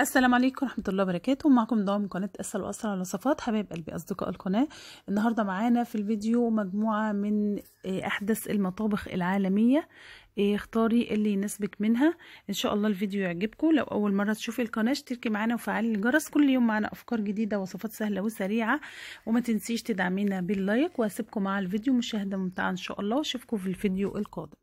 السلام عليكم ورحمه الله وبركاته معكم ضوء من قناه اسهل واسرع الوصفات حبايب قلبي اصدقاء القناه النهارده معانا في الفيديو مجموعه من آه، احدث المطابخ العالميه آه، اختاري اللي يناسبك منها ان شاء الله الفيديو يعجبكم لو اول مره تشوفي القناه اشتركي معانا وفعلي الجرس كل يوم معانا افكار جديده وصفات سهله وسريعه وما تنسيش تدعمينا باللايك واسيبكم مع الفيديو مشاهده ممتعه ان شاء الله واشوفكم في الفيديو القادم